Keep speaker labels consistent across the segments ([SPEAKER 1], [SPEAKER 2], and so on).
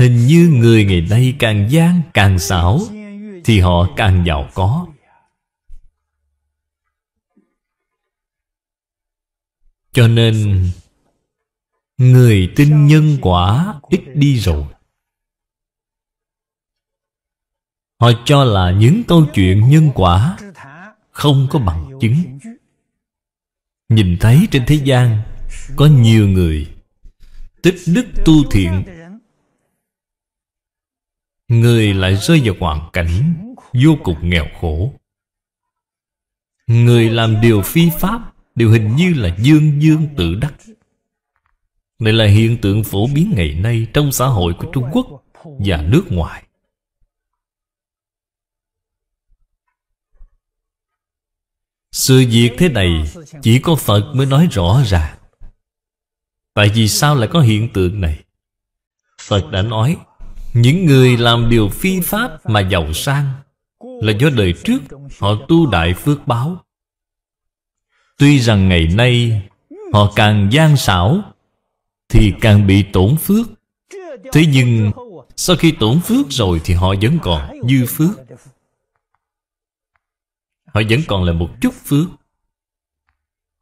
[SPEAKER 1] Hình như người ngày nay càng gian càng xảo Thì họ càng giàu có Cho nên Người tin nhân quả ít đi rồi Họ cho là những câu chuyện nhân quả Không có bằng chứng Nhìn thấy trên thế gian Có nhiều người Tích đức tu thiện Người lại rơi vào hoàn cảnh Vô cùng nghèo khổ Người làm điều phi pháp Đều hình như là dương dương tự đắc Đây là hiện tượng phổ biến ngày nay Trong xã hội của Trung Quốc Và nước ngoài Sự việc thế này Chỉ có Phật mới nói rõ ràng Tại vì sao lại có hiện tượng này Phật đã nói những người làm điều phi pháp mà giàu sang Là do đời trước họ tu đại phước báo Tuy rằng ngày nay họ càng gian xảo Thì càng bị tổn phước Thế nhưng sau khi tổn phước rồi thì họ vẫn còn dư phước Họ vẫn còn là một chút phước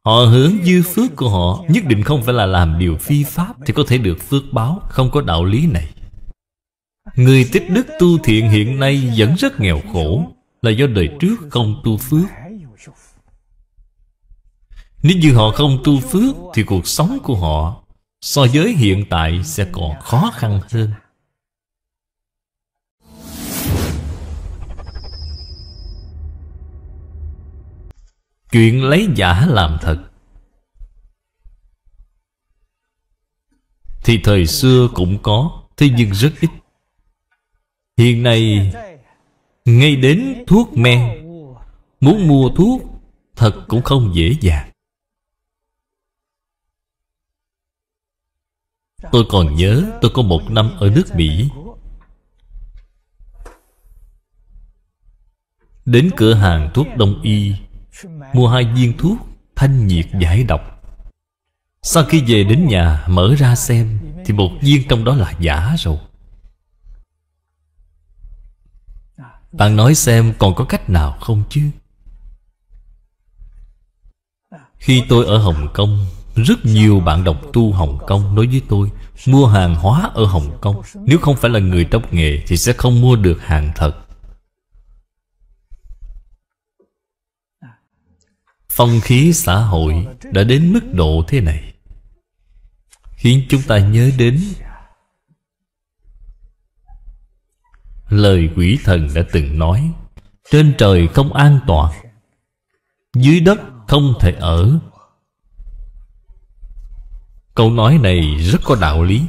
[SPEAKER 1] Họ hướng dư phước của họ Nhất định không phải là làm điều phi pháp Thì có thể được phước báo Không có đạo lý này Người tích đức tu thiện hiện nay vẫn rất nghèo khổ Là do đời trước không tu phước Nếu như họ không tu phước Thì cuộc sống của họ So với hiện tại sẽ còn khó khăn hơn Chuyện lấy giả làm thật Thì thời xưa cũng có Thế nhưng rất ít Hiện nay Ngay đến thuốc men Muốn mua thuốc Thật cũng không dễ dàng Tôi còn nhớ tôi có một năm ở nước Mỹ Đến cửa hàng thuốc đông y Mua hai viên thuốc Thanh nhiệt giải độc Sau khi về đến nhà mở ra xem Thì một viên trong đó là giả rồi Bạn nói xem còn có cách nào không chứ Khi tôi ở Hồng Kông Rất nhiều bạn đọc tu Hồng Kông nói với tôi Mua hàng hóa ở Hồng Kông Nếu không phải là người trong nghề Thì sẽ không mua được hàng thật Phong khí xã hội đã đến mức độ thế này Khiến chúng ta nhớ đến Lời quỷ thần đã từng nói Trên trời không an toàn Dưới đất không thể ở Câu nói này rất có đạo lý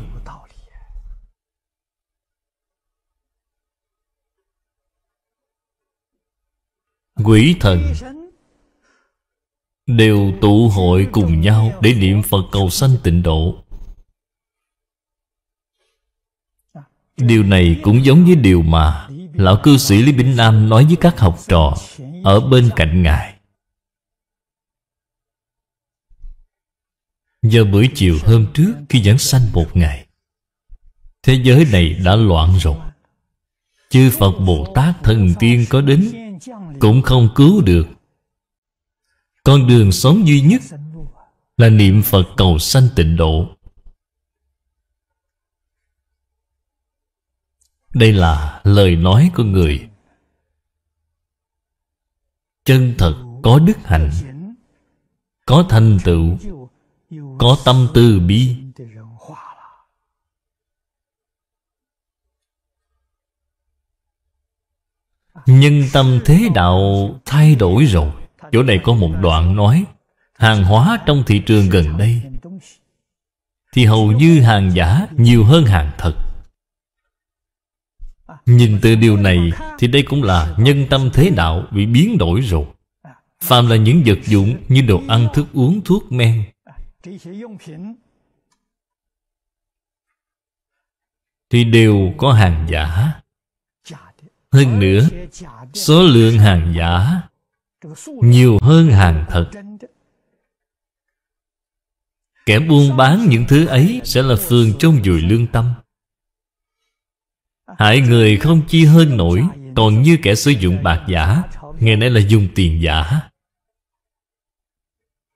[SPEAKER 1] Quỷ thần Đều tụ hội cùng nhau Để niệm Phật cầu sanh tịnh độ Điều này cũng giống với điều mà Lão cư sĩ Lý Bình Nam nói với các học trò Ở bên cạnh Ngài Giờ buổi chiều hôm trước khi giảng sanh một ngày Thế giới này đã loạn rồi Chư Phật Bồ Tát Thần Tiên có đến Cũng không cứu được Con đường sống duy nhất Là niệm Phật cầu sanh tịnh độ Đây là lời nói của người Chân thật có đức hạnh Có thành tựu Có tâm từ bi Nhân tâm thế đạo thay đổi rồi Chỗ này có một đoạn nói Hàng hóa trong thị trường gần đây Thì hầu như hàng giả nhiều hơn hàng thật Nhìn từ điều này Thì đây cũng là nhân tâm thế đạo Bị biến đổi rồi Phạm là những vật dụng như đồ ăn thức uống thuốc men Thì đều có hàng giả Hơn nữa Số lượng hàng giả Nhiều hơn hàng thật Kẻ buôn bán những thứ ấy Sẽ là phường trong dùi lương tâm Hại người không chi hơn nổi Còn như kẻ sử dụng bạc giả Ngày nay là dùng tiền giả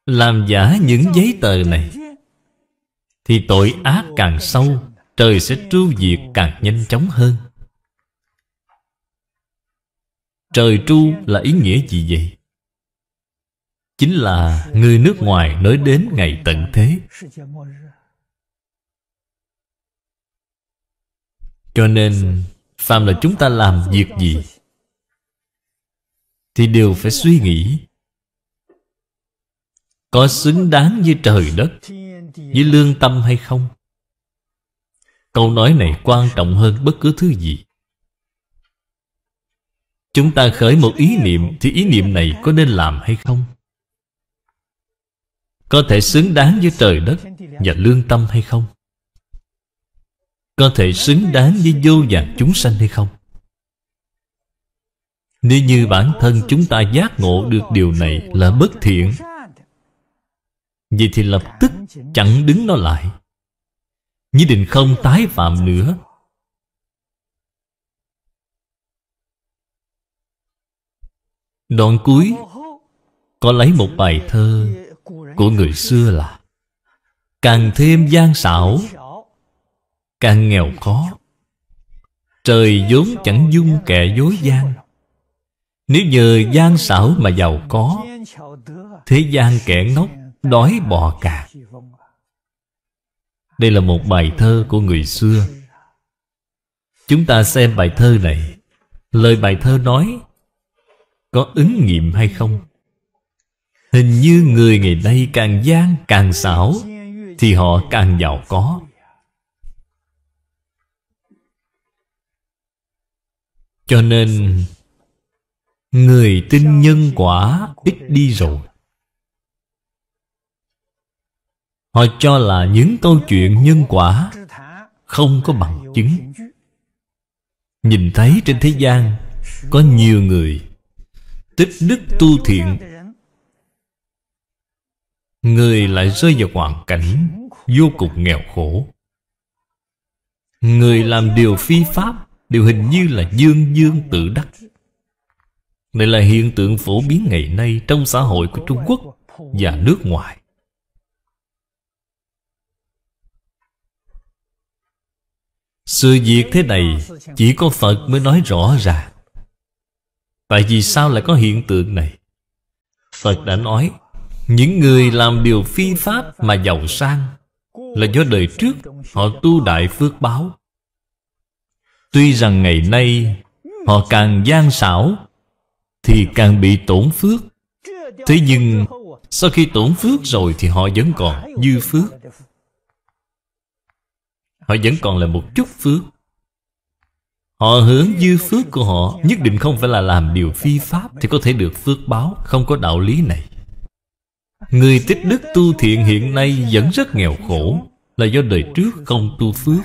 [SPEAKER 1] Làm giả những giấy tờ này Thì tội ác càng sâu Trời sẽ tru diệt càng nhanh chóng hơn Trời tru là ý nghĩa gì vậy? Chính là người nước ngoài nói đến ngày tận thế Cho nên Phạm là chúng ta làm việc gì Thì đều phải suy nghĩ Có xứng đáng với trời đất Với lương tâm hay không Câu nói này quan trọng hơn bất cứ thứ gì Chúng ta khởi một ý niệm Thì ý niệm này có nên làm hay không Có thể xứng đáng với trời đất Và lương tâm hay không có thể xứng đáng với vô vàng chúng sanh hay không nếu như bản thân chúng ta giác ngộ được điều này là bất thiện Vậy thì lập tức chẳng đứng nó lại Nhất định không tái phạm nữa Đoạn cuối Có lấy một bài thơ Của người xưa là Càng thêm gian xảo càng nghèo khó trời vốn chẳng dung kẻ dối gian nếu nhờ gian xảo mà giàu có thế gian kẻ ngốc đói bò cả đây là một bài thơ của người xưa chúng ta xem bài thơ này lời bài thơ nói có ứng nghiệm hay không hình như người ngày nay càng gian càng xảo thì họ càng giàu có cho nên người tin nhân quả ít đi rồi họ cho là những câu chuyện nhân quả không có bằng chứng nhìn thấy trên thế gian có nhiều người tích đức tu thiện người lại rơi vào hoàn cảnh vô cùng nghèo khổ người làm điều phi pháp đều hình như là dương dương tự đắc này là hiện tượng phổ biến ngày nay trong xã hội của trung quốc và nước ngoài sự việc thế này chỉ có phật mới nói rõ ràng tại vì sao lại có hiện tượng này phật đã nói những người làm điều phi pháp mà giàu sang là do đời trước họ tu đại phước báo Tuy rằng ngày nay Họ càng gian xảo Thì càng bị tổn phước Thế nhưng Sau khi tổn phước rồi Thì họ vẫn còn dư phước Họ vẫn còn là một chút phước Họ hướng dư phước của họ Nhất định không phải là làm điều phi pháp Thì có thể được phước báo Không có đạo lý này Người tích đức tu thiện hiện nay Vẫn rất nghèo khổ Là do đời trước không tu phước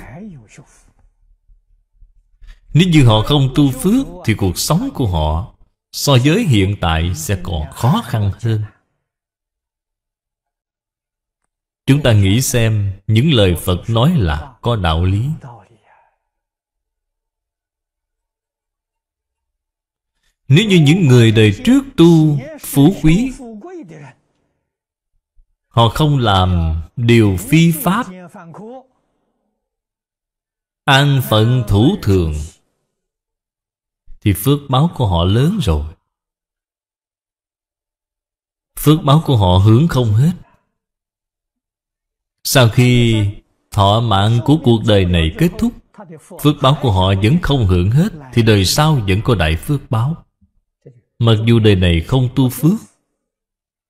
[SPEAKER 1] nếu như họ không tu phước Thì cuộc sống của họ So với hiện tại sẽ còn khó khăn hơn Chúng ta nghĩ xem Những lời Phật nói là có đạo lý Nếu như những người đời trước tu phú quý Họ không làm điều phi pháp An phận thủ thường thì phước báo của họ lớn rồi phước báo của họ hướng không hết sau khi thọ mạng của cuộc đời này kết thúc phước báo của họ vẫn không hưởng hết thì đời sau vẫn có đại phước báo mặc dù đời này không tu phước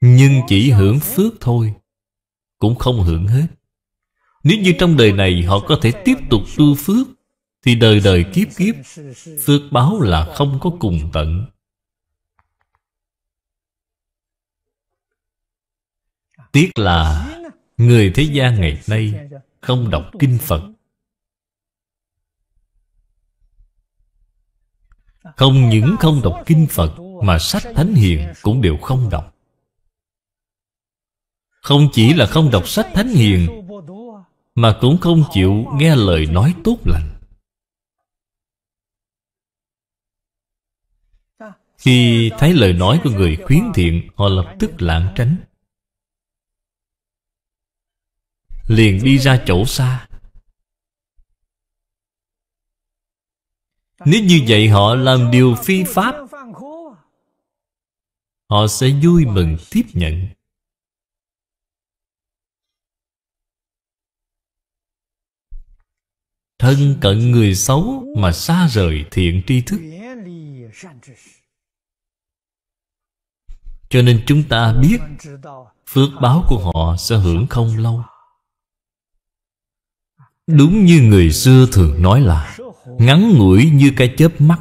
[SPEAKER 1] nhưng chỉ hưởng phước thôi cũng không hưởng hết nếu như trong đời này họ có thể tiếp tục tu phước thì đời đời kiếp kiếp phước báo là không có cùng tận tiếc là người thế gian ngày nay không đọc kinh phật không những không đọc kinh phật mà sách thánh hiền cũng đều không đọc không chỉ là không đọc sách thánh hiền mà cũng không chịu nghe lời nói tốt lành Khi thấy lời nói của người khuyến thiện Họ lập tức lãng tránh Liền đi ra chỗ xa Nếu như vậy họ làm điều phi pháp Họ sẽ vui mừng tiếp nhận Thân cận người xấu mà xa rời thiện tri thức cho nên chúng ta biết phước báo của họ sẽ hưởng không lâu đúng như người xưa thường nói là ngắn ngủi như cái chớp mắt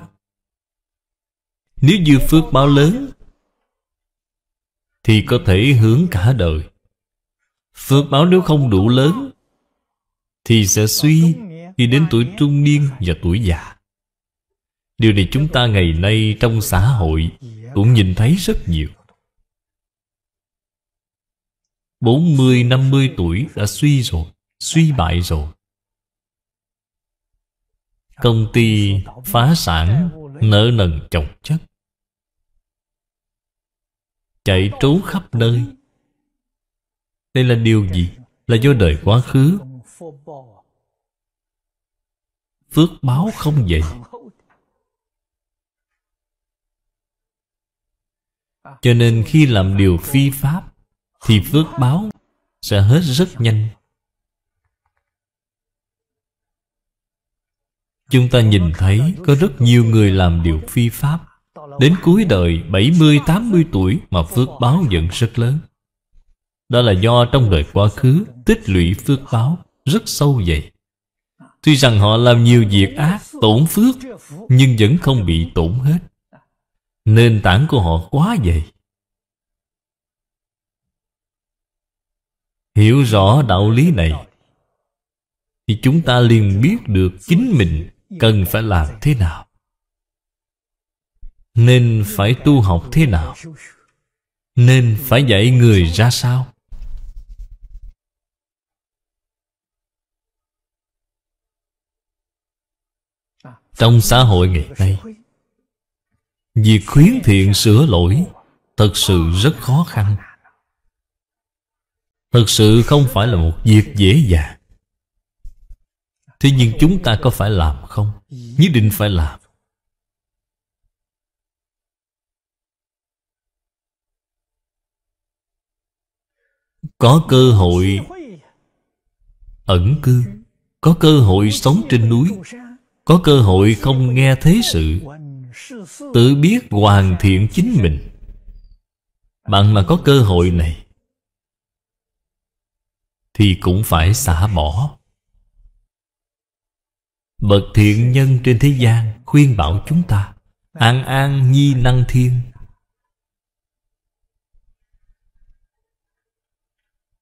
[SPEAKER 1] nếu như phước báo lớn thì có thể hướng cả đời phước báo nếu không đủ lớn thì sẽ suy khi đến tuổi trung niên và tuổi già điều này chúng ta ngày nay trong xã hội cũng nhìn thấy rất nhiều 40, 50 tuổi đã suy rồi Suy bại rồi Công ty phá sản Nợ nần chồng chất Chạy trốn khắp nơi Đây là điều gì? Là do đời quá khứ Phước báo không vậy Cho nên khi làm điều phi pháp thì phước báo sẽ hết rất nhanh Chúng ta nhìn thấy có rất nhiều người làm điều phi pháp Đến cuối đời 70-80 tuổi mà phước báo vẫn rất lớn Đó là do trong đời quá khứ tích lũy phước báo rất sâu dày Tuy rằng họ làm nhiều việc ác, tổn phước Nhưng vẫn không bị tổn hết Nền tảng của họ quá dày hiểu rõ đạo lý này thì chúng ta liền biết được chính mình cần phải làm thế nào nên phải tu học thế nào nên phải dạy người ra sao trong xã hội ngày nay việc khuyến thiện sửa lỗi thật sự rất khó khăn Thực sự không phải là một việc dễ dàng Thế nhưng chúng ta có phải làm không? Nhất định phải làm Có cơ hội ẩn cư Có cơ hội sống trên núi Có cơ hội không nghe thế sự Tự biết hoàn thiện chính mình Bạn mà có cơ hội này thì cũng phải xả bỏ bậc thiện nhân trên thế gian khuyên bảo chúng ta an an nhi năng thiên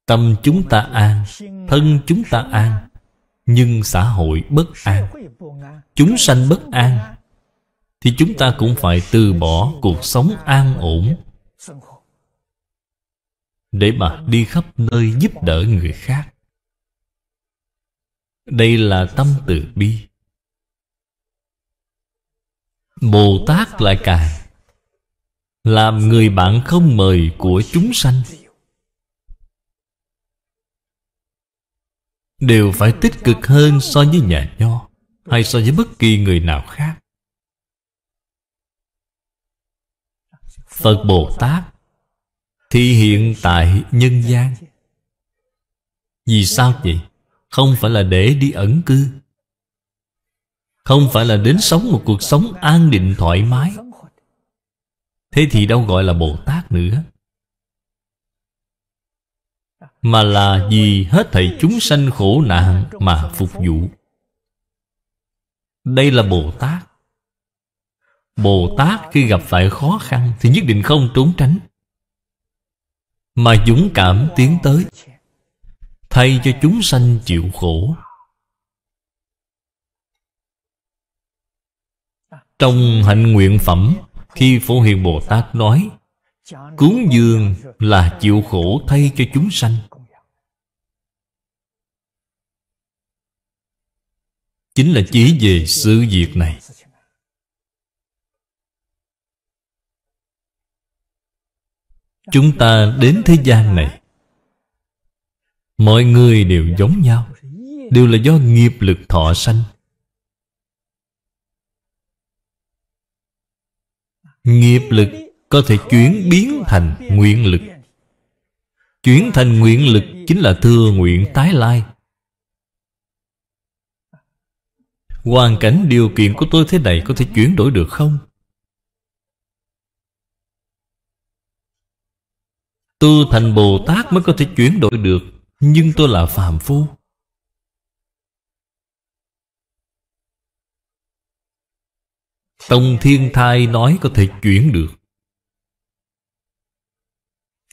[SPEAKER 1] tâm chúng ta an thân chúng ta an nhưng xã hội bất an chúng sanh bất an thì chúng ta cũng phải từ bỏ cuộc sống an ổn để mà đi khắp nơi giúp đỡ người khác đây là tâm từ bi bồ tát lại càng làm người bạn không mời của chúng sanh đều phải tích cực hơn so với nhà nho hay so với bất kỳ người nào khác phật bồ tát thì hiện tại nhân gian vì sao vậy không phải là để đi ẩn cư không phải là đến sống một cuộc sống an định thoải mái thế thì đâu gọi là bồ tát nữa mà là vì hết thảy chúng sanh khổ nạn mà phục vụ đây là bồ tát bồ tát khi gặp phải khó khăn thì nhất định không trốn tránh mà dũng cảm tiến tới Thay cho chúng sanh chịu khổ Trong hạnh nguyện phẩm Khi Phổ Hiền Bồ Tát nói Cúng dường là chịu khổ thay cho chúng sanh Chính là chỉ về sự việc này Chúng ta đến thế gian này Mọi người đều giống nhau Đều là do nghiệp lực thọ sanh Nghiệp lực có thể chuyển biến thành nguyện lực Chuyển thành nguyện lực chính là thưa nguyện tái lai Hoàn cảnh điều kiện của tôi thế này có thể chuyển đổi được không? Tu thành Bồ Tát mới có thể chuyển đổi được Nhưng tôi là phàm phu Tông Thiên Thai nói có thể chuyển được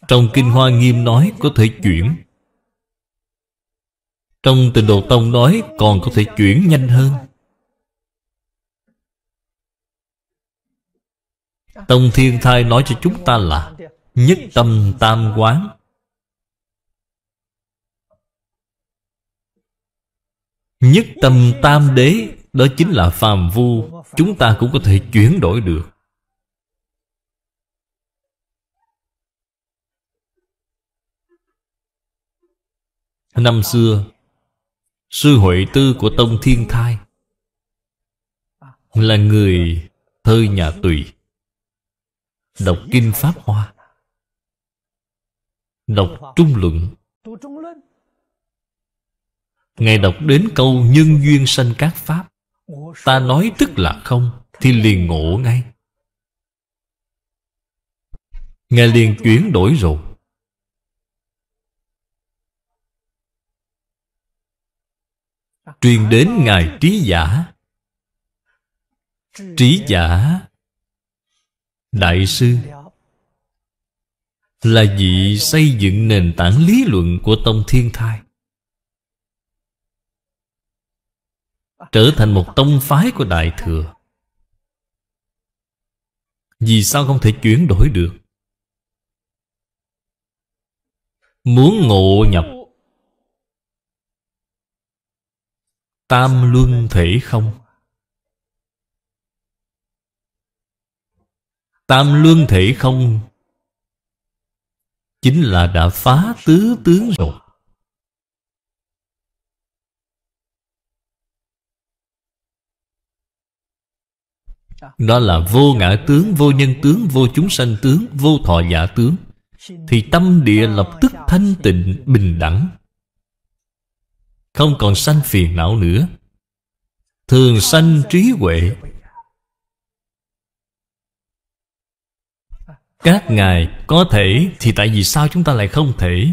[SPEAKER 1] Trong Kinh Hoa Nghiêm nói có thể chuyển Trong Tịnh Độ Tông nói còn có thể chuyển nhanh hơn Tông Thiên Thai nói cho chúng ta là Nhất tâm tam quán Nhất tâm tam đế Đó chính là phàm vu Chúng ta cũng có thể chuyển đổi được Năm xưa Sư Huệ Tư của Tông Thiên Thai Là người thơ nhà tùy Đọc Kinh Pháp Hoa Đọc trung luận Ngài đọc đến câu nhân duyên sanh các pháp Ta nói tức là không Thì liền ngộ ngay Ngài liền chuyển đổi rồi Truyền đến Ngài trí giả Trí giả Đại sư là vị xây dựng nền tảng lý luận của tông thiên thai trở thành một tông phái của đại thừa vì sao không thể chuyển đổi được muốn ngộ nhập tam luân thể không tam luân thể không chính là đã phá tứ tướng rồi Đó là vô ngã tướng, vô nhân tướng, vô chúng sanh tướng, vô thọ giả tướng Thì tâm địa lập tức thanh tịnh, bình đẳng Không còn sanh phiền não nữa Thường sanh trí huệ Các ngài có thể Thì tại vì sao chúng ta lại không thể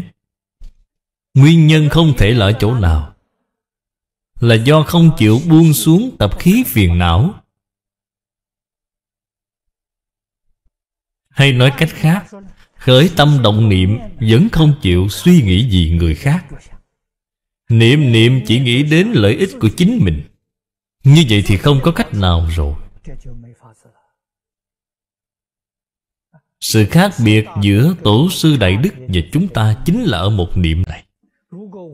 [SPEAKER 1] Nguyên nhân không thể là ở chỗ nào Là do không chịu buông xuống tập khí phiền não Hay nói cách khác Khởi tâm động niệm Vẫn không chịu suy nghĩ gì người khác Niệm niệm chỉ nghĩ đến lợi ích của chính mình Như vậy thì không có cách nào rồi sự khác biệt giữa tổ sư Đại Đức và chúng ta chính là ở một niệm này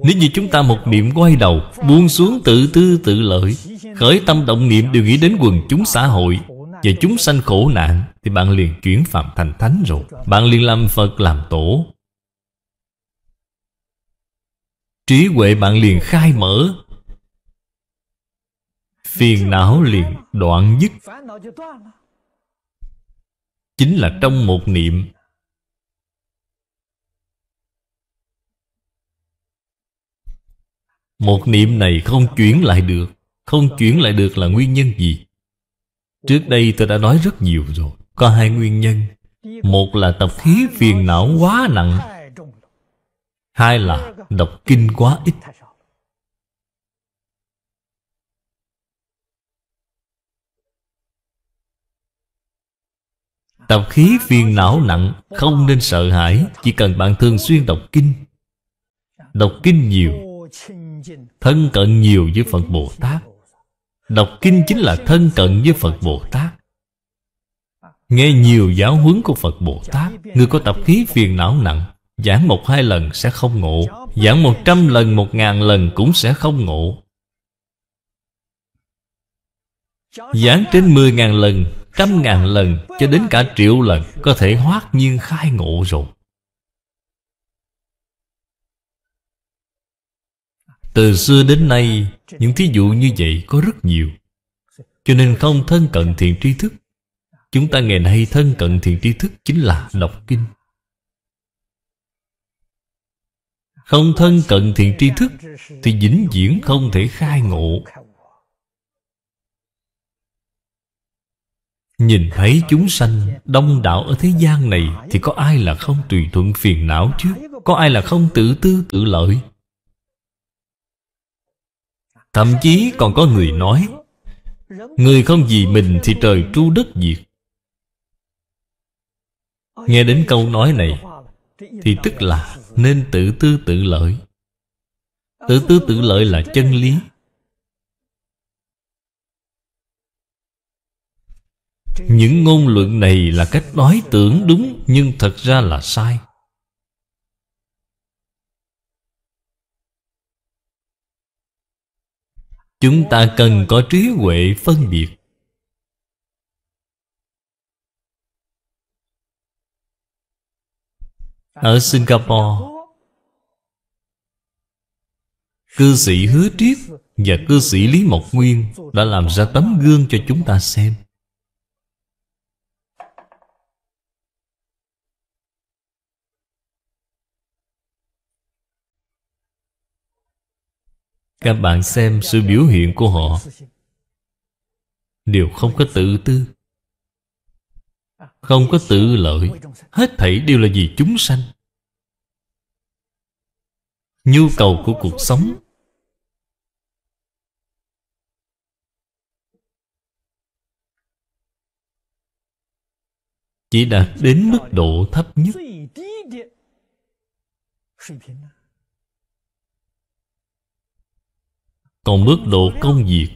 [SPEAKER 1] Nếu như chúng ta một niệm quay đầu Buông xuống tự tư tự lợi Khởi tâm động niệm đều nghĩ đến quần chúng xã hội Và chúng sanh khổ nạn Thì bạn liền chuyển phạm thành thánh rồi Bạn liền làm Phật làm tổ Trí huệ bạn liền khai mở Phiền não liền đoạn dứt chính là trong một niệm một niệm này không chuyển lại được không chuyển lại được là nguyên nhân gì trước đây tôi đã nói rất nhiều rồi có hai nguyên nhân một là tập khí phiền não quá nặng hai là đọc kinh quá ít Tập khí phiền não nặng Không nên sợ hãi Chỉ cần bạn thường xuyên đọc kinh Đọc kinh nhiều Thân cận nhiều với Phật Bồ Tát Đọc kinh chính là thân cận với Phật Bồ Tát Nghe nhiều giáo huấn của Phật Bồ Tát Người có tập khí phiền não nặng Giảng một hai lần sẽ không ngộ Giảng một trăm lần, một ngàn lần cũng sẽ không ngộ Giảng trên mười ngàn lần trăm ngàn lần cho đến cả triệu lần có thể hoát nhiên khai ngộ rồi từ xưa đến nay những thí dụ như vậy có rất nhiều cho nên không thân cận thiền tri thức chúng ta ngày nay thân cận thiền tri thức chính là đọc kinh không thân cận thiền tri thức thì vĩnh viễn không thể khai ngộ Nhìn thấy chúng sanh đông đảo ở thế gian này Thì có ai là không tùy thuận phiền não chứ Có ai là không tự tư tự lợi Thậm chí còn có người nói Người không vì mình thì trời tru đất diệt Nghe đến câu nói này Thì tức là nên tự tư tự lợi Tự tư tự lợi là chân lý những ngôn luận này là cách nói tưởng đúng nhưng thật ra là sai chúng ta cần có trí huệ phân biệt ở singapore cư sĩ hứa triết và cư sĩ lý mộc nguyên đã làm ra tấm gương cho chúng ta xem Các bạn xem sự biểu hiện của họ Đều không có tự tư Không có tự lợi Hết thảy đều là vì chúng sanh Nhu cầu của cuộc sống Chỉ đạt đến mức độ thấp nhất Còn mức độ công việc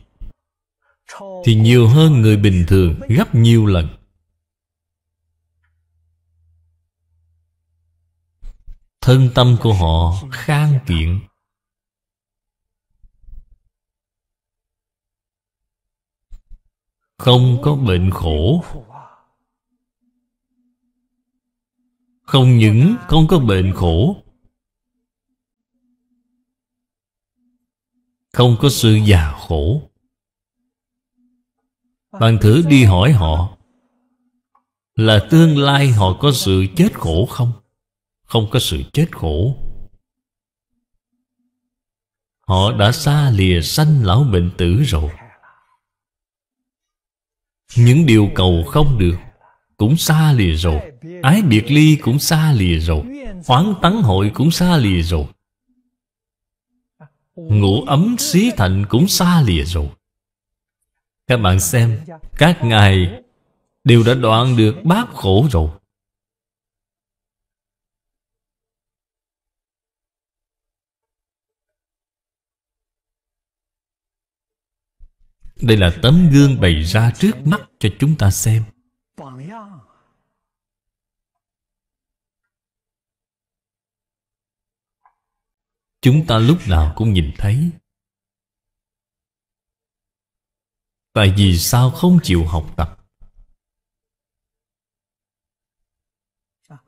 [SPEAKER 1] Thì nhiều hơn người bình thường gấp nhiều lần Thân tâm của họ khang kiện Không có bệnh khổ Không những không có bệnh khổ Không có sự già khổ Bạn thử đi hỏi họ Là tương lai họ có sự chết khổ không? Không có sự chết khổ Họ đã xa lìa sanh lão bệnh tử rồi Những điều cầu không được Cũng xa lìa rồi Ái biệt ly cũng xa lìa rồi Hoáng tắng hội cũng xa lìa rồi Ngủ ấm xí thạnh cũng xa lìa rồi Các bạn xem Các ngài Đều đã đoạn được bát khổ rồi Đây là tấm gương bày ra trước mắt cho chúng ta xem chúng ta lúc nào cũng nhìn thấy tại vì sao không chịu học tập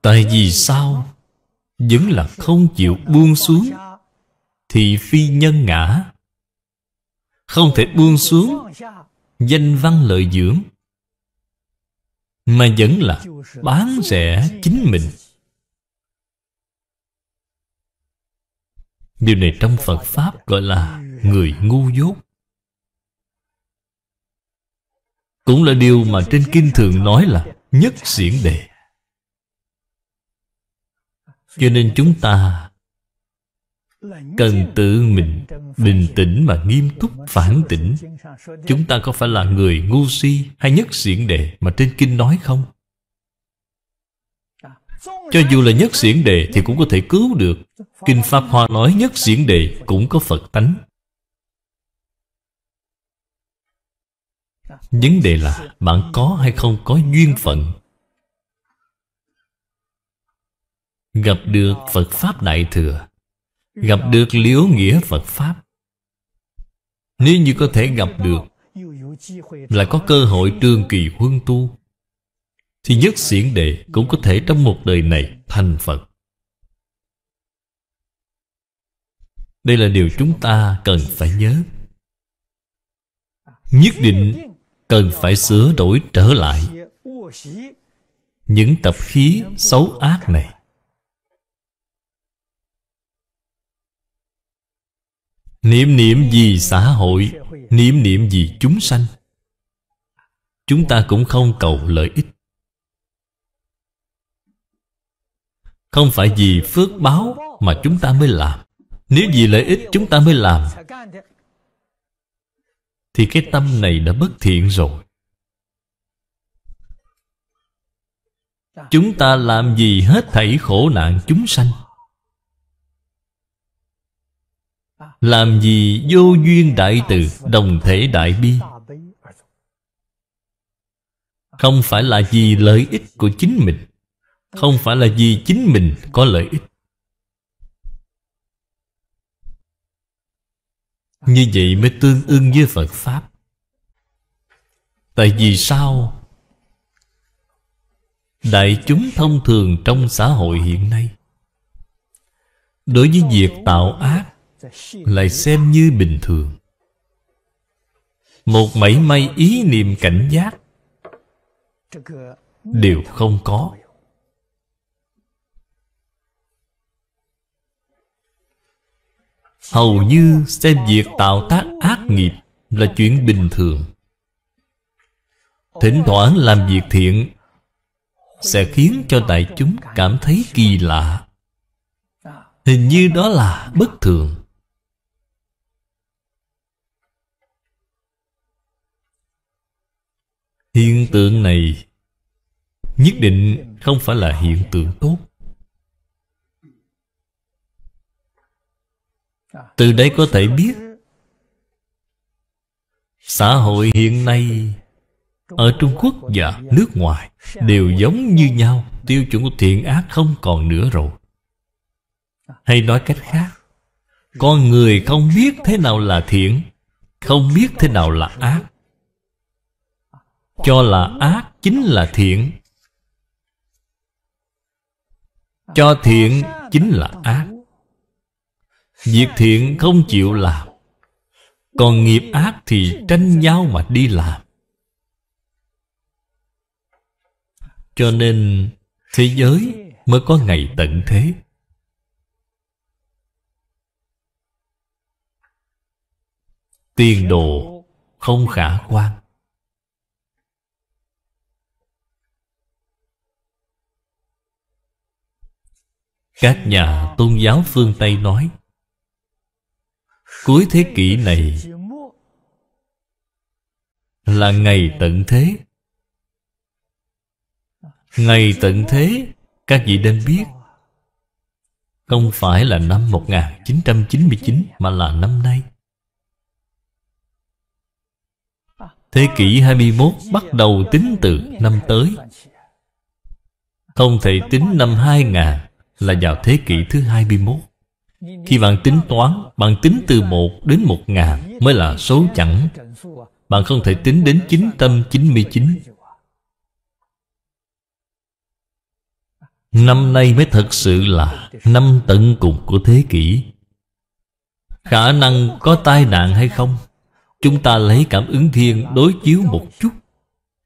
[SPEAKER 1] tại vì sao vẫn là không chịu buông xuống thì phi nhân ngã không thể buông xuống danh văn lợi dưỡng mà vẫn là bán rẻ chính mình Điều này trong Phật Pháp gọi là người ngu dốt Cũng là điều mà trên kinh thường nói là nhất xiển đề Cho nên chúng ta Cần tự mình bình tĩnh mà nghiêm túc phản tỉnh Chúng ta có phải là người ngu si hay nhất xiển đề mà trên kinh nói không? Cho dù là nhất diễn đề thì cũng có thể cứu được Kinh Pháp Hoa nói nhất diễn đề cũng có Phật tánh Vấn đề là bạn có hay không có duyên phận Gặp được Phật Pháp Đại Thừa Gặp được liễu nghĩa Phật Pháp Nếu như có thể gặp được Là có cơ hội trường kỳ huân tu thì nhất xiển đệ cũng có thể trong một đời này thành Phật Đây là điều chúng ta cần phải nhớ Nhất định cần phải sửa đổi trở lại Những tập khí xấu ác này Niệm niệm vì xã hội Niệm niệm vì chúng sanh Chúng ta cũng không cầu lợi ích Không phải vì phước báo mà chúng ta mới làm Nếu vì lợi ích chúng ta mới làm Thì cái tâm này đã bất thiện rồi Chúng ta làm gì hết thảy khổ nạn chúng sanh Làm gì vô duyên đại từ Đồng thể đại bi Không phải là vì lợi ích của chính mình không phải là vì chính mình có lợi ích như vậy mới tương ưng với phật pháp tại vì sao đại chúng thông thường trong xã hội hiện nay đối với việc tạo ác lại xem như bình thường một mảy may ý niệm cảnh giác đều không có Hầu như xem việc tạo tác ác nghiệp Là chuyện bình thường Thỉnh thoảng làm việc thiện Sẽ khiến cho đại chúng cảm thấy kỳ lạ Hình như đó là bất thường Hiện tượng này Nhất định không phải là hiện tượng tốt từ đây có thể biết xã hội hiện nay ở trung quốc và nước ngoài đều giống như nhau tiêu chuẩn của thiện ác không còn nữa rồi hay nói cách khác con người không biết thế nào là thiện không biết thế nào là ác cho là ác chính là thiện cho thiện chính là ác Việc thiện không chịu làm Còn nghiệp ác thì tranh nhau mà đi làm Cho nên thế giới mới có ngày tận thế Tiền đồ không khả quan Các nhà tôn giáo phương Tây nói Cuối thế kỷ này Là ngày tận thế Ngày tận thế Các vị nên biết Không phải là năm 1999 Mà là năm nay Thế kỷ 21 bắt đầu tính từ năm tới Không thể tính năm 2000 Là vào thế kỷ thứ 21 khi bạn tính toán Bạn tính từ một đến một ngàn Mới là số chẳng Bạn không thể tính đến chính tâm 99 Năm nay mới thật sự là Năm tận cùng của thế kỷ Khả năng có tai nạn hay không Chúng ta lấy cảm ứng thiên đối chiếu một chút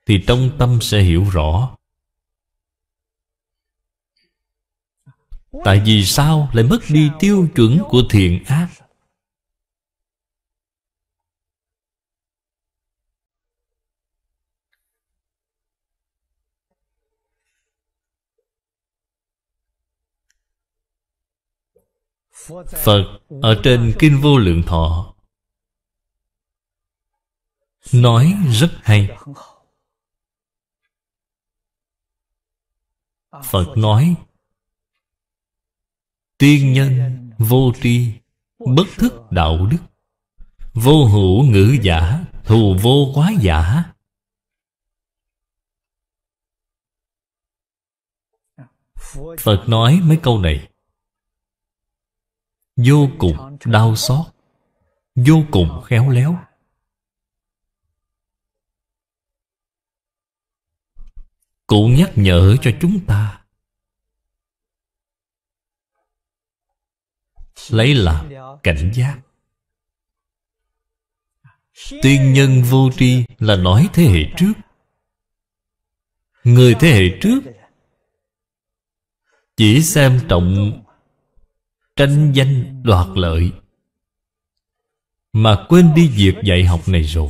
[SPEAKER 1] Thì trong tâm sẽ hiểu rõ Tại vì sao lại mất đi tiêu chuẩn của thiện ác Phật ở trên Kinh Vô Lượng Thọ Nói rất hay Phật nói Tiên nhân vô tri Bất thức đạo đức Vô hữu ngữ giả Thù vô quá giả Phật nói mấy câu này Vô cùng đau xót Vô cùng khéo léo Cụ nhắc nhở cho chúng ta lấy làm cảnh giác Tiên nhân vô tri là nói thế hệ trước người thế hệ trước chỉ xem trọng tranh danh đoạt lợi mà quên đi việc dạy học này rồi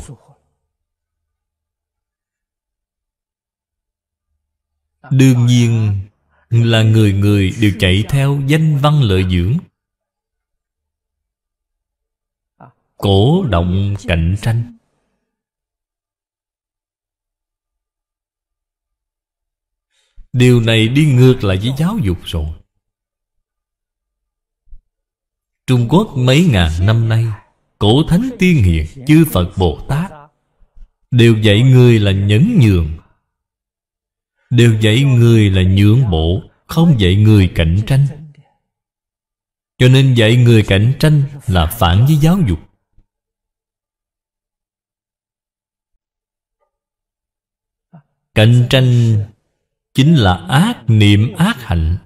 [SPEAKER 1] đương nhiên là người người đều chạy theo danh văn lợi dưỡng cổ động cạnh tranh điều này đi ngược lại với giáo dục rồi trung quốc mấy ngàn năm nay cổ thánh tiên hiền chư phật bồ tát đều dạy người là nhẫn nhường đều dạy người là nhượng bộ không dạy người cạnh tranh cho nên dạy người cạnh tranh là phản với giáo dục Cạnh tranh chính là ác niệm ác hạnh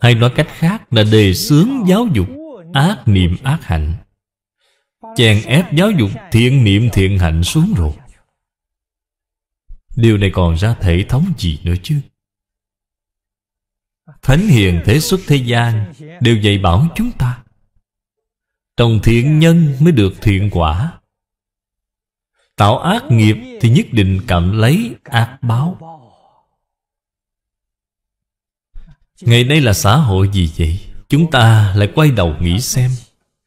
[SPEAKER 1] Hay nói cách khác là đề xướng giáo dục ác niệm ác hạnh Chèn ép giáo dục thiện niệm thiện hạnh xuống rồi Điều này còn ra thể thống gì nữa chứ Thánh hiền thế xuất thế gian Đều dạy bảo chúng ta Trồng thiện nhân mới được thiện quả Tạo ác nghiệp thì nhất định cảm lấy ác báo Ngày nay là xã hội gì vậy? Chúng ta lại quay đầu nghĩ xem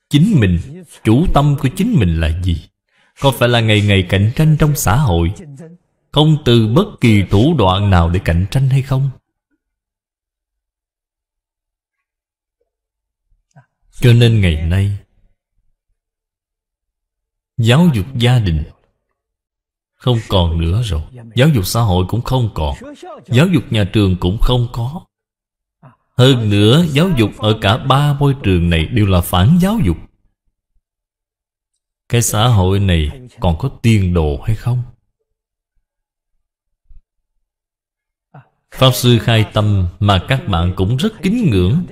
[SPEAKER 1] Chính mình, chủ tâm của chính mình là gì? Có phải là ngày ngày cạnh tranh trong xã hội Không từ bất kỳ thủ đoạn nào để cạnh tranh hay không? Cho nên ngày nay Giáo dục gia đình không còn nữa rồi giáo dục xã hội cũng không còn giáo dục nhà trường cũng không có hơn nữa giáo dục ở cả ba môi trường này đều là phản giáo dục cái xã hội này còn có tiên đồ hay không pháp sư khai tâm mà các bạn cũng rất kính ngưỡng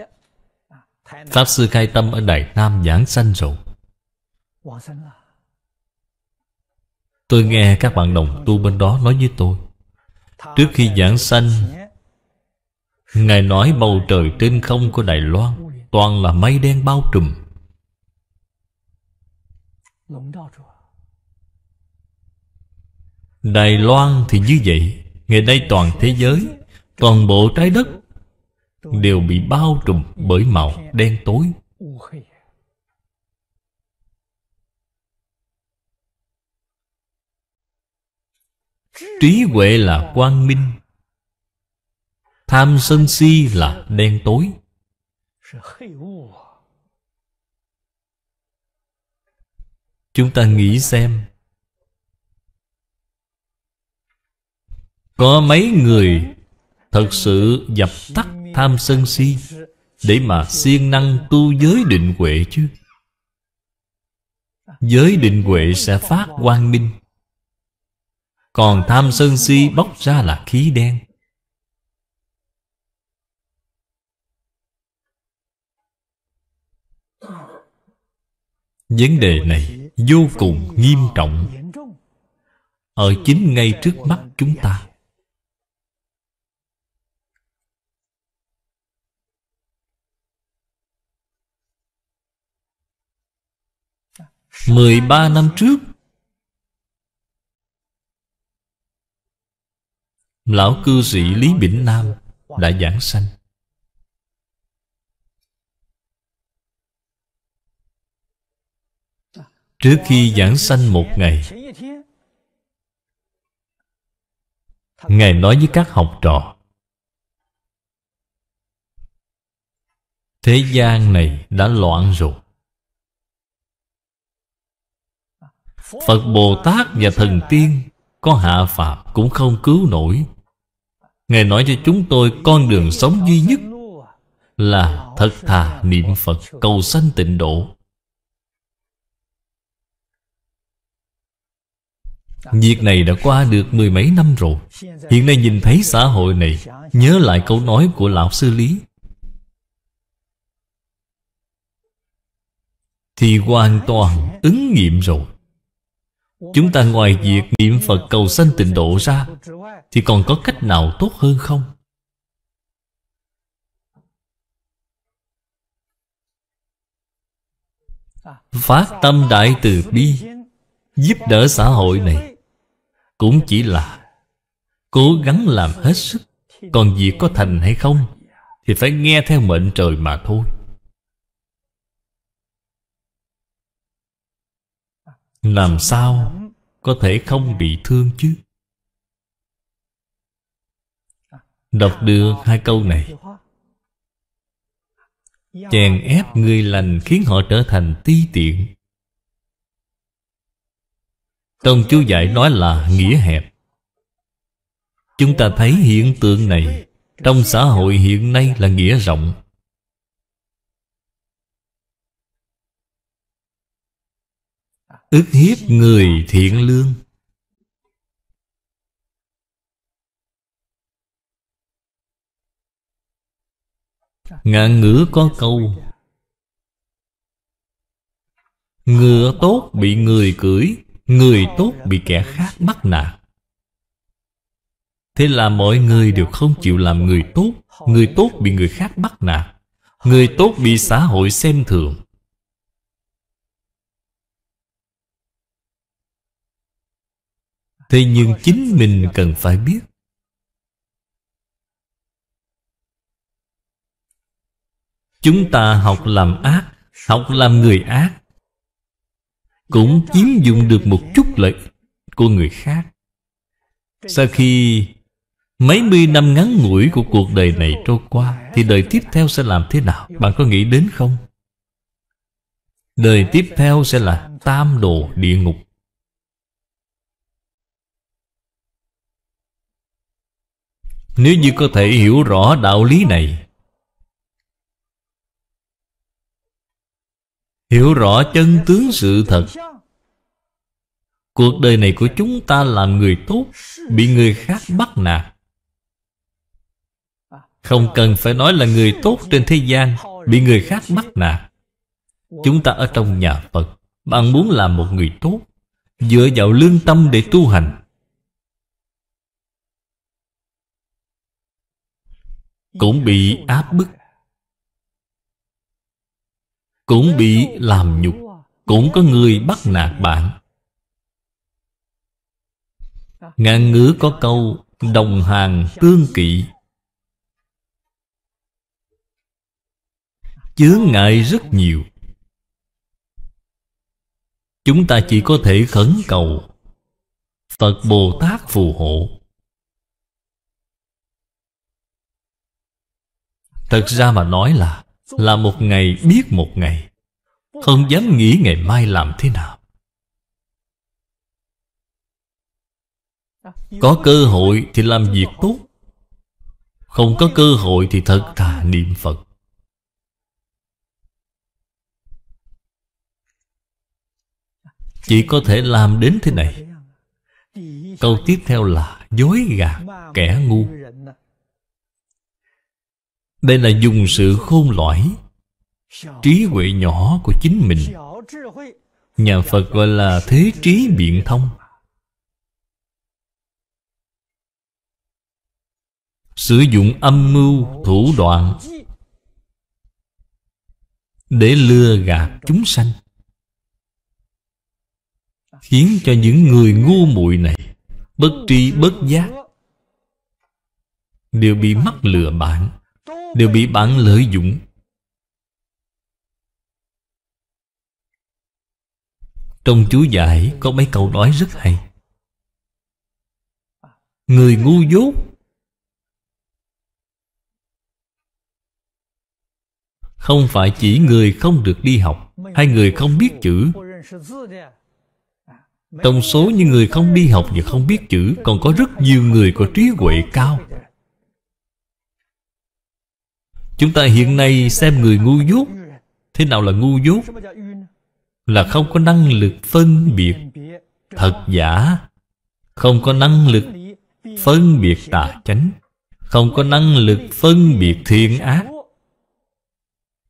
[SPEAKER 1] pháp sư khai tâm ở đài nam giảng sanh rồi Tôi nghe các bạn đồng tu bên đó nói với tôi Trước khi giảng sanh Ngài nói bầu trời trên không của Đài Loan Toàn là mây đen bao trùm Đài Loan thì như vậy Ngày nay toàn thế giới Toàn bộ trái đất Đều bị bao trùm bởi màu đen tối trí huệ là quang minh tham sân si là đen tối chúng ta nghĩ xem có mấy người thật sự dập tắt tham sân si để mà siêng năng tu giới định huệ chứ giới định huệ sẽ phát quang minh còn tham sân si bốc ra là khí đen Vấn đề này vô cùng nghiêm trọng Ở chính ngay trước mắt chúng ta Mười ba năm trước Lão cư sĩ Lý Bỉnh Nam đã giảng sanh Trước khi giảng sanh một ngày Ngài nói với các học trò Thế gian này đã loạn rồi Phật Bồ Tát và Thần Tiên Có hạ phạm cũng không cứu nổi Ngài nói cho chúng tôi con đường sống duy nhất Là thật thà niệm Phật cầu sanh tịnh độ Việc này đã qua được mười mấy năm rồi Hiện nay nhìn thấy xã hội này Nhớ lại câu nói của Lão Sư Lý Thì hoàn toàn ứng nghiệm rồi Chúng ta ngoài việc niệm Phật cầu sanh tịnh độ ra Thì còn có cách nào tốt hơn không? Phát tâm đại từ bi Giúp đỡ xã hội này Cũng chỉ là Cố gắng làm hết sức Còn việc có thành hay không Thì phải nghe theo mệnh trời mà thôi làm sao có thể không bị thương chứ đọc được hai câu này chèn ép người lành khiến họ trở thành ti tiện tông chú giải nói là nghĩa hẹp chúng ta thấy hiện tượng này trong xã hội hiện nay là nghĩa rộng ức hiếp người thiện lương ngạn ngữ có câu ngựa tốt bị người cưỡi người tốt bị kẻ khác bắt nạt thế là mọi người đều không chịu làm người tốt người tốt bị người khác bắt nạt người tốt bị xã hội xem thường Thế nhưng chính mình cần phải biết Chúng ta học làm ác Học làm người ác Cũng chiếm dụng được một chút lợi của người khác Sau khi mấy mươi năm ngắn ngủi của cuộc đời này trôi qua Thì đời tiếp theo sẽ làm thế nào? Bạn có nghĩ đến không? Đời tiếp theo sẽ là tam đồ địa ngục Nếu như có thể hiểu rõ đạo lý này Hiểu rõ chân tướng sự thật Cuộc đời này của chúng ta làm người tốt Bị người khác bắt nạt Không cần phải nói là người tốt trên thế gian Bị người khác bắt nạt Chúng ta ở trong nhà Phật Bạn muốn làm một người tốt Dựa vào lương tâm để tu hành cũng bị áp bức cũng bị làm nhục cũng có người bắt nạt bạn ngạn ngữ có câu đồng hàng tương kỵ chướng ngại rất nhiều chúng ta chỉ có thể khẩn cầu phật bồ tát phù hộ Thật ra mà nói là Là một ngày biết một ngày Không dám nghĩ ngày mai làm thế nào Có cơ hội thì làm việc tốt Không có cơ hội thì thật thà niệm Phật Chỉ có thể làm đến thế này Câu tiếp theo là Dối gạt kẻ ngu đây là dùng sự khôn lõi Trí huệ nhỏ của chính mình Nhà Phật gọi là thế trí biện thông Sử dụng âm mưu thủ đoạn Để lừa gạt chúng sanh Khiến cho những người ngu muội này Bất tri bất giác Đều bị mắc lừa bạn đều bị bạn lợi dụng Trong chú giải có mấy câu nói rất hay Người ngu dốt Không phải chỉ người không được đi học Hay người không biết chữ Trong số những người không đi học và không biết chữ Còn có rất nhiều người có trí huệ cao Chúng ta hiện nay xem người ngu dốt Thế nào là ngu dốt? Là không có năng lực phân biệt Thật giả Không có năng lực phân biệt tà chánh Không có năng lực phân biệt thiên ác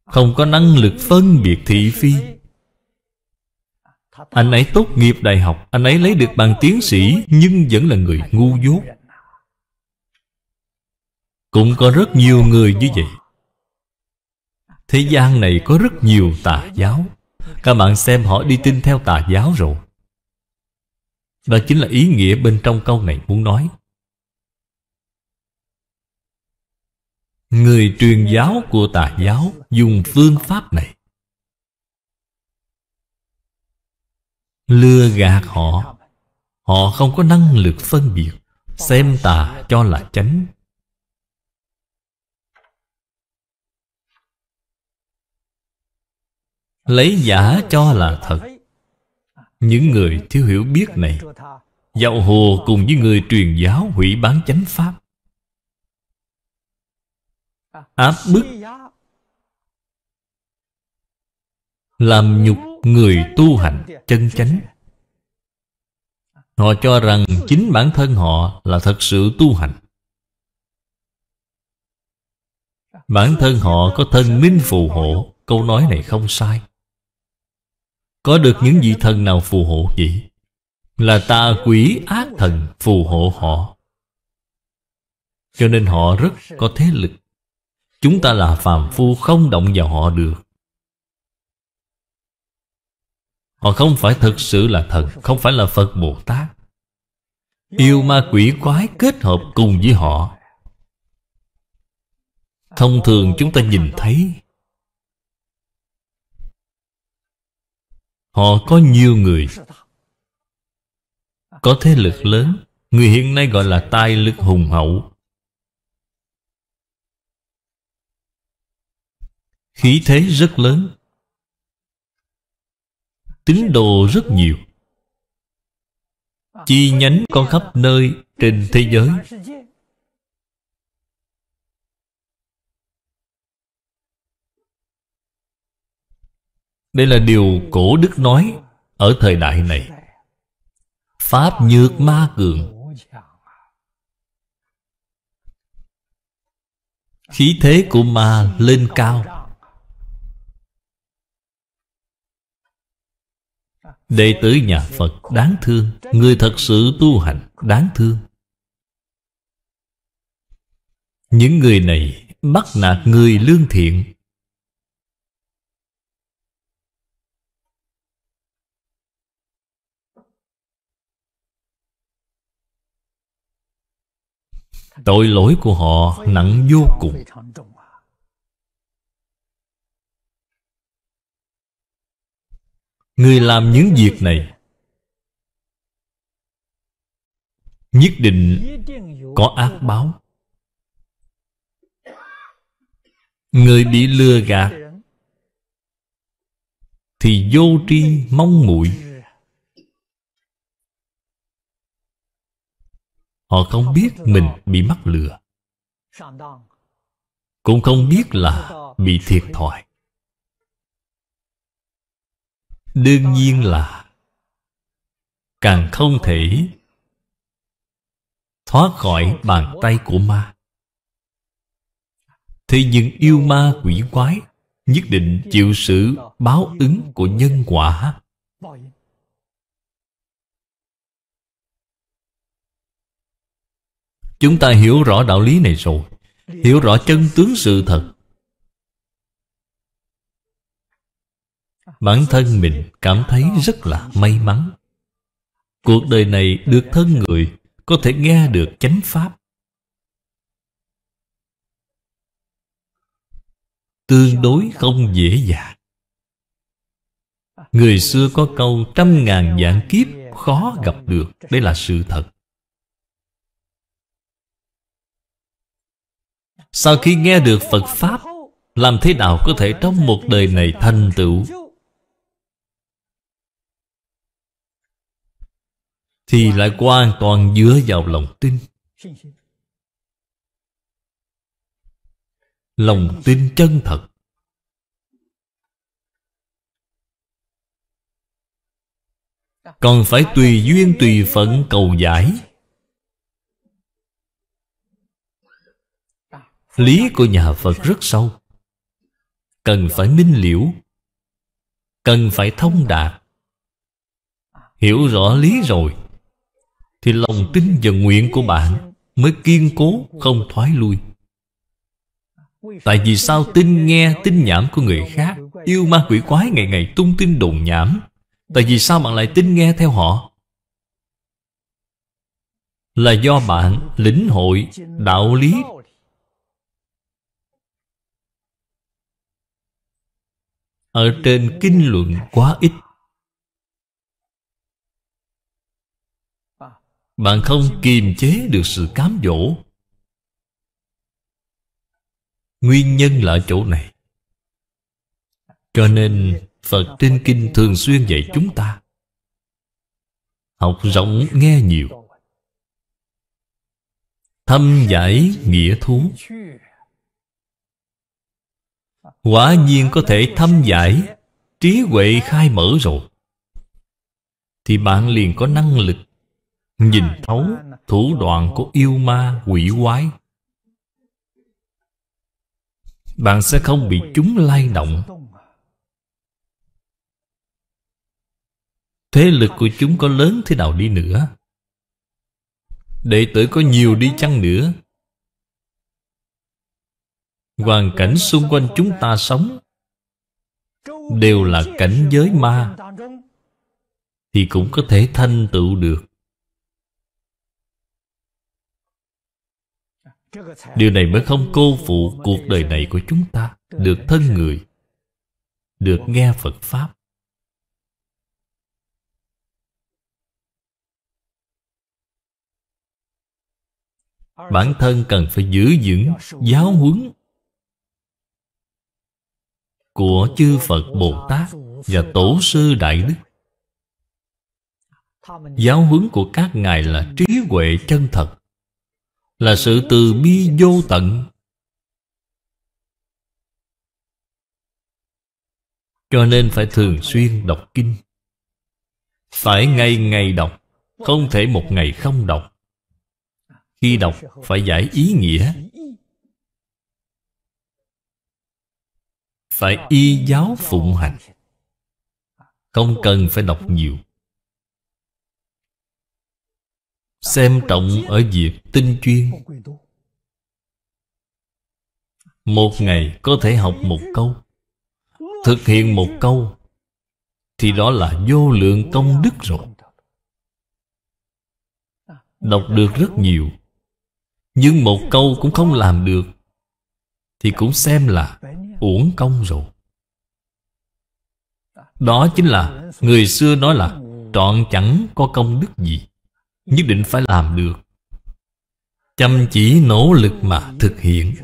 [SPEAKER 1] Không có năng lực phân biệt thị phi Anh ấy tốt nghiệp đại học Anh ấy lấy được bằng tiến sĩ Nhưng vẫn là người ngu dốt Cũng có rất nhiều người như vậy Thế gian này có rất nhiều tà giáo Các bạn xem họ đi tin theo tà giáo rồi Đó chính là ý nghĩa bên trong câu này muốn nói Người truyền giáo của tà giáo dùng phương pháp này Lừa gạt họ Họ không có năng lực phân biệt Xem tà cho là chánh Lấy giả cho là thật Những người thiếu hiểu biết này Giàu hồ cùng với người truyền giáo hủy bán chánh pháp Áp bức Làm nhục người tu hành chân chánh Họ cho rằng chính bản thân họ là thật sự tu hành Bản thân họ có thân minh phù hộ Câu nói này không sai có được những vị thần nào phù hộ vậy? Là ta quỷ ác thần phù hộ họ Cho nên họ rất có thế lực Chúng ta là phàm phu không động vào họ được Họ không phải thực sự là thần Không phải là Phật Bồ Tát Yêu ma quỷ quái kết hợp cùng với họ Thông thường chúng ta nhìn thấy Họ có nhiều người Có thế lực lớn Người hiện nay gọi là tai lực hùng hậu Khí thế rất lớn tính đồ rất nhiều Chi nhánh có khắp nơi trên thế giới Đây là điều cổ đức nói Ở thời đại này Pháp nhược ma cường Khí thế của ma lên cao Đệ tử nhà Phật đáng thương Người thật sự tu hành đáng thương Những người này bắt nạt người lương thiện Tội lỗi của họ nặng vô cùng Người làm những việc này Nhất định có ác báo
[SPEAKER 2] Người bị lừa gạt
[SPEAKER 1] Thì vô tri mong muội Họ không biết mình bị mắc lừa Cũng không biết là bị thiệt thòi Đương nhiên là Càng không thể Thoát khỏi bàn tay của ma Thế nhưng yêu ma quỷ quái Nhất định chịu sự báo ứng của nhân quả Chúng ta hiểu rõ đạo lý này rồi Hiểu rõ chân tướng sự thật Bản thân mình cảm thấy rất là may mắn Cuộc đời này được thân người Có thể nghe được chánh pháp Tương đối không dễ dàng Người xưa có câu trăm ngàn dạng kiếp khó gặp được Đây là sự thật Sau khi nghe được Phật Pháp Làm thế nào có thể trong một đời này thành tựu Thì lại hoàn toàn dựa vào lòng tin Lòng tin chân thật Còn phải tùy duyên tùy phận cầu giải lý của nhà phật rất sâu cần phải minh liễu cần phải thông đạt hiểu rõ lý rồi thì lòng tin và nguyện của bạn mới kiên cố không thoái lui tại vì sao tin nghe tin nhảm của người khác yêu ma quỷ quái ngày ngày tung tin đồn nhảm tại vì sao bạn lại tin nghe theo họ là do bạn lĩnh hội đạo lý ở trên kinh luận quá ít bạn không kiềm chế được sự cám dỗ nguyên nhân là chỗ này cho nên phật trên kinh thường xuyên dạy chúng ta học rộng nghe nhiều thâm giải nghĩa thú Quả nhiên có thể thâm giải Trí huệ khai mở rồi Thì bạn liền có năng lực Nhìn thấu thủ đoạn của yêu ma quỷ quái Bạn sẽ không bị chúng lay động Thế lực của chúng có lớn thế nào đi nữa Đệ tử có nhiều đi chăng nữa hoàn cảnh xung quanh chúng ta sống đều là cảnh giới ma thì cũng có thể thanh tựu được điều này mới không cô phụ cuộc đời này của chúng ta được thân người được nghe phật pháp bản thân cần phải giữ vững giáo huấn của chư Phật Bồ Tát và Tổ sư Đại Đức. Giáo huấn của các ngài là trí huệ chân thật, là sự từ bi vô tận. Cho nên phải thường xuyên đọc kinh. Phải ngày ngày đọc, không thể một ngày không đọc. Khi đọc phải giải ý nghĩa Phải y giáo phụng hành Không cần phải đọc nhiều Xem trọng ở việc tinh chuyên Một ngày có thể học một câu Thực hiện một câu Thì đó là vô lượng công đức rồi Đọc được rất nhiều Nhưng một câu cũng không làm được Thì cũng xem là uổng công rồi đó chính là người xưa nói là trọn chẳng có công đức gì nhất định phải làm được chăm chỉ nỗ lực mà thực hiện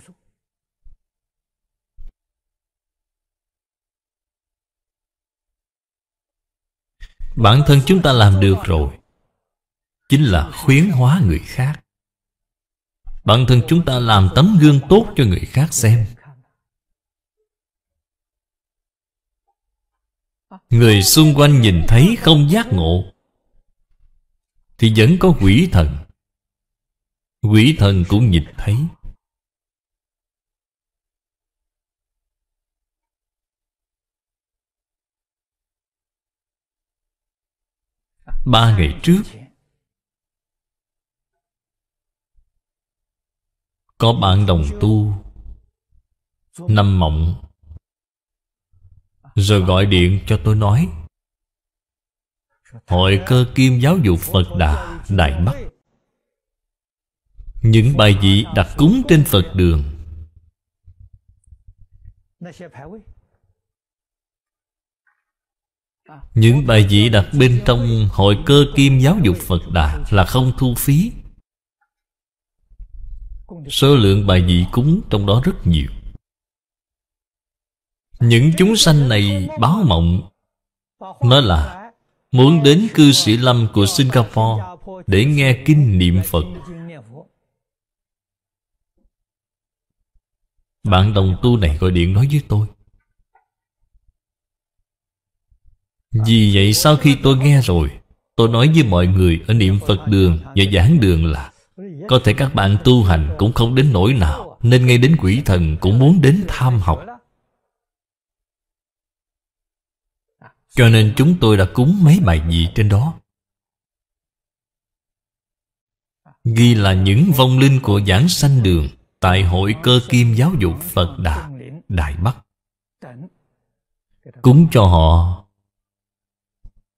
[SPEAKER 1] bản thân chúng ta làm được rồi chính là khuyến hóa người khác bản thân chúng ta làm tấm gương tốt cho người khác xem Người xung quanh nhìn thấy không giác ngộ Thì vẫn có quỷ thần Quỷ thần cũng nhìn thấy Ba ngày trước Có bạn đồng tu nằm mộng rồi gọi điện cho tôi nói Hội cơ kim giáo dục Phật Đà Đại Bắc Những bài vị đặt cúng trên Phật đường Những bài vị đặt bên trong hội cơ kim giáo dục Phật Đà là không thu phí Số lượng bài vị cúng trong đó rất nhiều những chúng sanh này báo mộng nói là Muốn đến cư sĩ lâm của Singapore Để nghe kinh niệm Phật Bạn đồng tu này gọi điện nói với tôi Vì vậy sau khi tôi nghe rồi Tôi nói với mọi người ở niệm Phật đường và giảng đường là Có thể các bạn tu hành cũng không đến nỗi nào Nên ngay đến quỷ thần cũng muốn đến tham học Cho nên chúng tôi đã cúng mấy bài vị trên đó Ghi là những vong linh của giảng sanh đường Tại hội cơ kim giáo dục Phật Đà Đại Bắc Cúng cho họ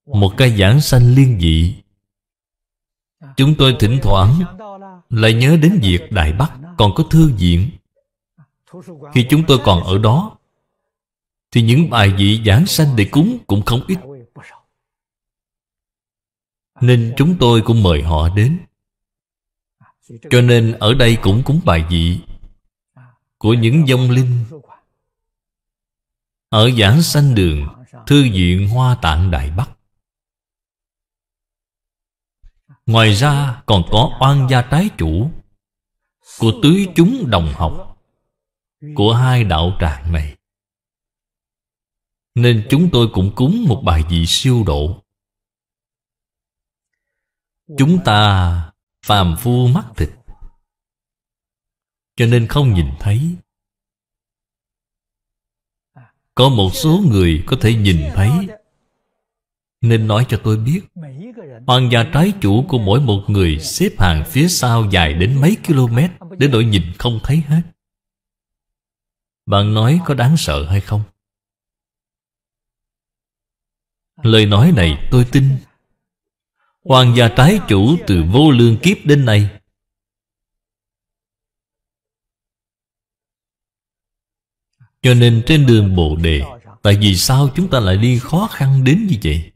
[SPEAKER 1] Một cái giảng sanh liên dị Chúng tôi thỉnh thoảng Lại nhớ đến việc Đại Bắc Còn có thư viện Khi chúng tôi còn ở đó thì những bài vị giảng sanh để cúng cũng không ít Nên chúng tôi cũng mời họ đến Cho nên ở đây cũng cúng bài vị Của những dông linh Ở giảng sanh đường Thư viện Hoa Tạng Đại Bắc Ngoài ra còn có oan gia trái chủ Của tứ chúng đồng học Của hai đạo tràng này nên chúng tôi cũng cúng một bài vị siêu độ Chúng ta phàm phu mắt thịt Cho nên không nhìn thấy Có một số người có thể nhìn thấy Nên nói cho tôi biết Hoàng gia trái chủ của mỗi một người Xếp hàng phía sau dài đến mấy km Đến nỗi nhìn không thấy hết Bạn nói có đáng sợ hay không? Lời nói này tôi tin Hoàng gia trái chủ từ vô lương kiếp đến nay Cho nên trên đường Bồ Đề Tại vì sao chúng ta lại đi khó khăn đến như vậy?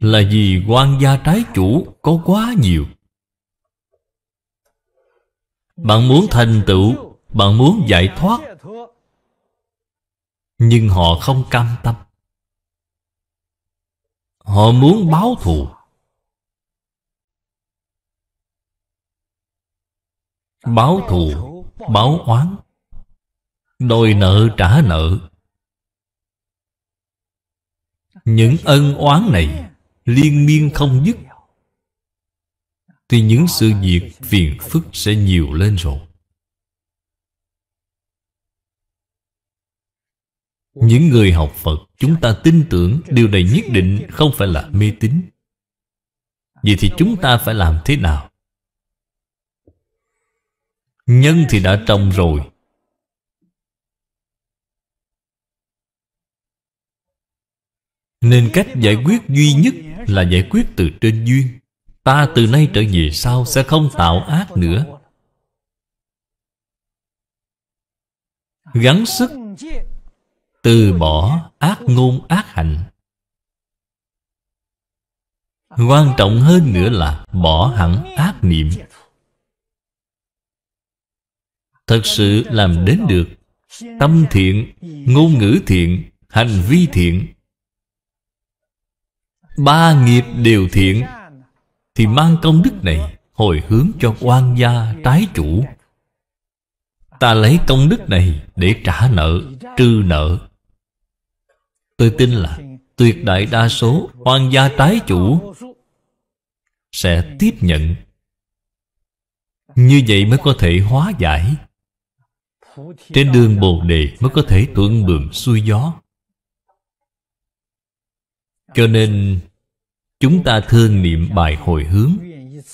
[SPEAKER 1] Là vì quan gia trái chủ có quá nhiều Bạn muốn thành tựu Bạn muốn giải thoát Nhưng họ không cam tâm Họ muốn báo thù Báo thù Báo oán Đòi nợ trả nợ Những ân oán này Liên miên không dứt Thì những sự việc phiền phức sẽ nhiều lên rồi những người học phật chúng ta tin tưởng điều này nhất định không phải là mê tín vậy thì chúng ta phải làm thế nào nhân thì đã trồng rồi nên cách giải quyết duy nhất là giải quyết từ trên duyên ta từ nay trở về sau sẽ không tạo ác nữa gắng sức từ bỏ ác ngôn ác hạnh quan trọng hơn nữa là bỏ hẳn ác niệm thật sự làm đến được tâm thiện ngôn ngữ thiện hành vi thiện ba nghiệp đều thiện thì mang công đức này hồi hướng cho quan gia trái chủ ta lấy công đức này để trả nợ trừ nợ Tôi tin là tuyệt đại đa số hoàng gia trái chủ sẽ tiếp nhận như vậy mới có thể hóa giải trên đường bồ đề mới có thể thuận bường xuôi gió cho nên chúng ta thương niệm bài hồi hướng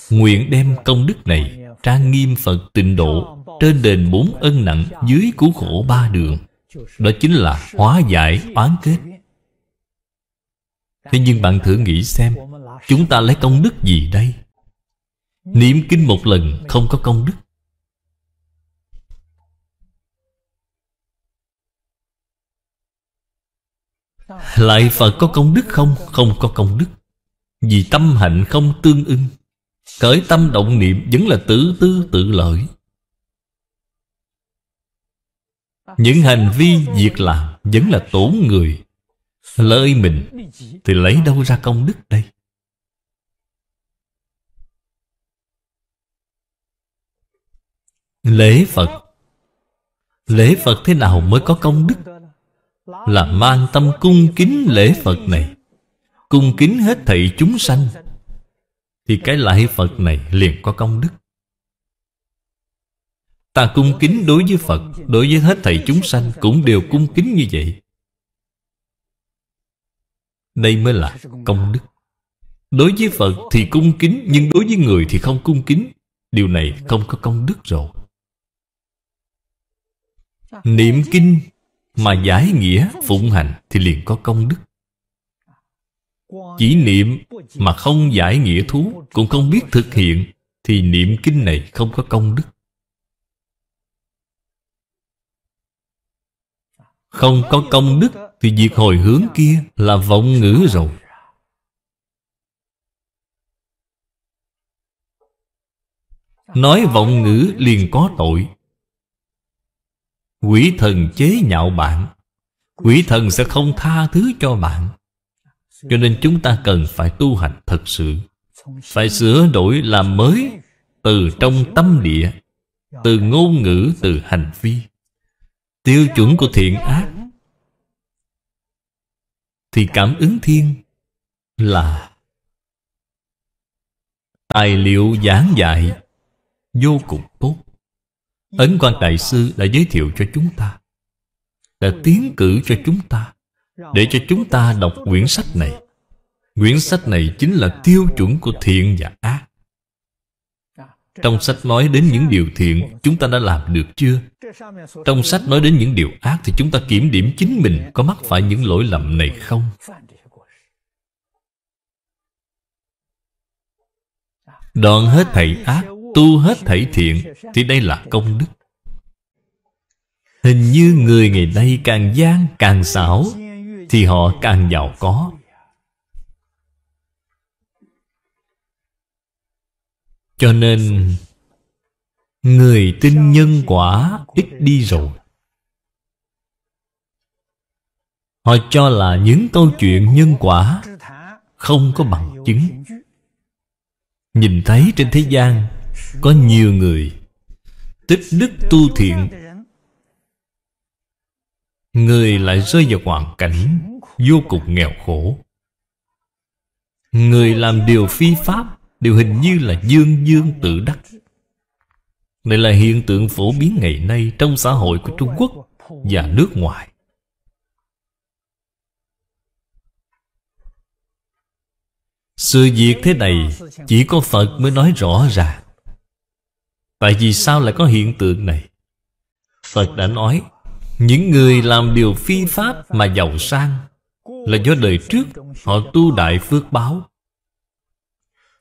[SPEAKER 1] nguyện đem công đức này trang nghiêm phật tịnh độ trên đền bốn ân nặng dưới cứu khổ ba đường đó chính là hóa giải oán kết Thế nhưng bạn thử nghĩ xem Chúng ta lấy công đức gì đây? Niệm kinh một lần không có công đức Lại Phật có công đức không? Không có công đức Vì tâm hạnh không tương ưng cởi tâm động niệm vẫn là tự tư tự lợi Những hành vi việc làm vẫn là tổn người Lợi mình Thì lấy đâu ra công đức đây Lễ Phật Lễ Phật thế nào mới có công đức Là mang tâm cung kính lễ Phật này Cung kính hết thảy chúng sanh Thì cái lại Phật này liền có công đức Ta cung kính đối với Phật Đối với hết thảy chúng sanh Cũng đều cung kính như vậy đây mới là công đức Đối với Phật thì cung kính Nhưng đối với người thì không cung kính Điều này không có công đức rồi Niệm kinh mà giải nghĩa phụng hành Thì liền có công đức Chỉ niệm mà không giải nghĩa thú Cũng không biết thực hiện Thì niệm kinh này không có công đức Không có công đức thì việc hồi hướng kia là vọng ngữ rồi Nói vọng ngữ liền có tội Quỷ thần chế nhạo bạn Quỷ thần sẽ không tha thứ cho bạn Cho nên chúng ta cần phải tu hành thật sự Phải sửa đổi làm mới Từ trong tâm địa Từ ngôn ngữ, từ hành vi Tiêu chuẩn của thiện ác thì cảm ứng thiên là tài liệu giảng dạy vô cùng tốt ấn quan đại sư đã giới thiệu cho chúng ta đã tiến cử cho chúng ta để cho chúng ta đọc quyển sách này quyển sách này chính là tiêu chuẩn của thiện và ác trong sách nói đến những điều thiện Chúng ta đã làm được chưa Trong sách nói đến những điều ác Thì chúng ta kiểm điểm chính mình Có mắc phải những lỗi lầm này không Đoạn hết thảy ác Tu hết thảy thiện Thì đây là công đức Hình như người ngày nay càng gian càng xảo Thì họ càng giàu có cho nên người tin nhân quả ít đi rồi họ cho là những câu chuyện nhân quả không có bằng chứng nhìn thấy trên thế gian có nhiều người tích đức tu thiện người lại rơi vào hoàn cảnh vô cùng nghèo khổ người làm điều phi pháp đều hình như là dương dương tự đắc này là hiện tượng phổ biến ngày nay trong xã hội của Trung Quốc và nước ngoài. Sự việc thế này chỉ có Phật mới nói rõ ràng. Tại vì sao lại có hiện tượng này? Phật đã nói những người làm điều phi pháp mà giàu sang là do đời trước họ tu đại phước báo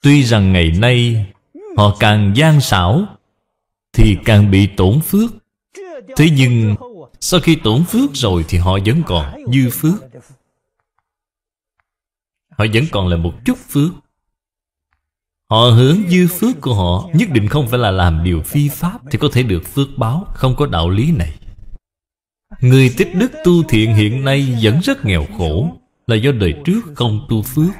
[SPEAKER 1] Tuy rằng ngày nay Họ càng gian xảo Thì càng bị tổn phước Thế nhưng Sau khi tổn phước rồi Thì họ vẫn còn dư phước Họ vẫn còn là một chút phước Họ hướng dư phước của họ Nhất định không phải là làm điều phi pháp Thì có thể được phước báo Không có đạo lý này Người tích đức tu thiện hiện nay Vẫn rất nghèo khổ Là do đời trước không tu phước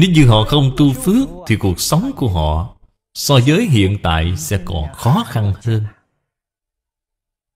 [SPEAKER 1] nếu như họ không tu phước Thì cuộc sống của họ So với hiện tại sẽ còn khó khăn hơn